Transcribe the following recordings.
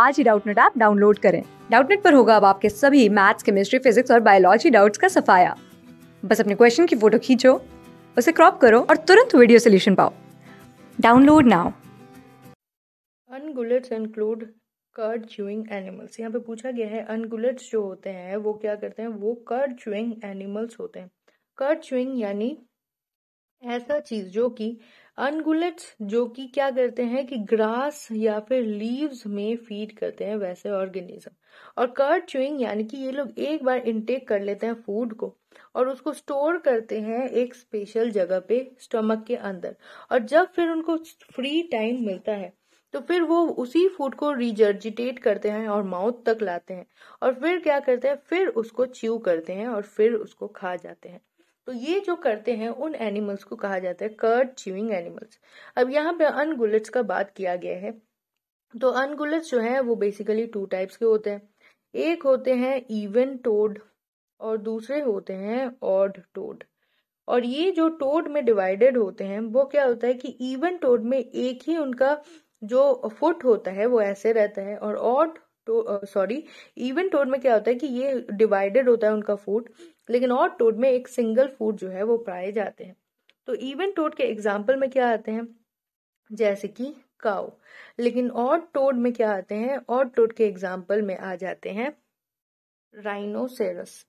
आज ही Doubtnet app download करें डाउटनेट पर होगा अब आपके सभी मैथ्स केमिस्ट्री फिजिक्स और बायोलॉजी डाउट्स का सफाया बस अपने क्वेश्चन की फोटो खींचो उसे क्रॉप करो और तुरंत वीडियो सोल्यूशन पाओ download now ungulates include cud chewing animals यहाँ पे पूछा गया है अनगुलेट्स जो होते हैं वो क्या करते हैं वो कर्ड च्यूइंग एनिमल्स होते हैं कर्ड च्यूइंग यानी ऐसा चीज जो कि अनगुलेट्स जो कि क्या करते हैं कि ग्रास या फिर लीव्स में फीड करते हैं वैसे ऑर्गेनिज्म और कर्ड चुइंग यानी कि ये लोग एक बार इनटेक कर लेते हैं फूड को और उसको स्टोर करते हैं एक स्पेशल जगह पे स्टमक के अंदर और जब फिर उनको फ्री टाइम मिलता है तो फिर वो उसी फूड को रिजर्जिटेट करते हैं और माउथ तक लाते हैं और फिर क्या करते हैं फिर उसको च्यू करते हैं और फिर उसको खा जाते हैं तो ये जो करते हैं उन एनिमल्स को कहा जाता है कर्ड चिविंग एनिमल्स अब यहाँ पे अनगुलट्स का बात किया गया है तो अनगुलट्स जो है वो बेसिकली टू टाइप्स के होते हैं एक होते हैं इवन टोड और दूसरे होते हैं ऑड टोड और ये जो टोड में डिवाइडेड होते हैं वो क्या होता है कि इवन टोड में एक ही उनका जो फुट होता है वो ऐसे रहता है और ऑड तो सॉरी इवन टोड में क्या होता है कि ये डिवाइडेड होता है उनका फूड लेकिन और टोड में एक सिंगल फूड जो है वो पाए जाते हैं तो इवन टोड के एग्जाम्पल में क्या आते हैं जैसे कि काउ लेकिन और टोड में क्या आते हैं और टोड के एग्जाम्पल में आ जाते हैं राइनोसेरस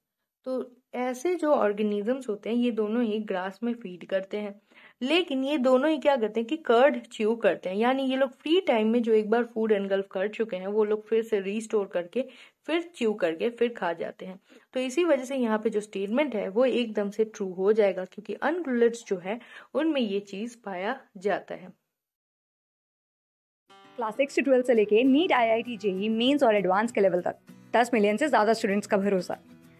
तो ऐसे जो ऑर्गेनिजम्स होते हैं ये दोनों ही ग्रास में फीड करते हैं लेकिन ये दोनों ही क्या करते हैं कि कर्ड च्यू करते हैं यानी ये लोग फ्री टाइम में जो एक बार फूड एनगल्फ कर चुके हैं वो लोग फिर से रीस्टोर करके फिर च्यू करके फिर खा जाते हैं तो इसी वजह से यहाँ पे जो स्टेटमेंट है वो एकदम से ट्रू हो जाएगा क्योंकि अनगुलट्स जो है उनमें ये चीज पाया जाता है क्लास सिक्स से ट्वेल्थ से लेके NEET I I T JEE mains और एडवांस के लेवल तक दस मिलियन से ज्यादा स्टूडेंट्स का भरोसा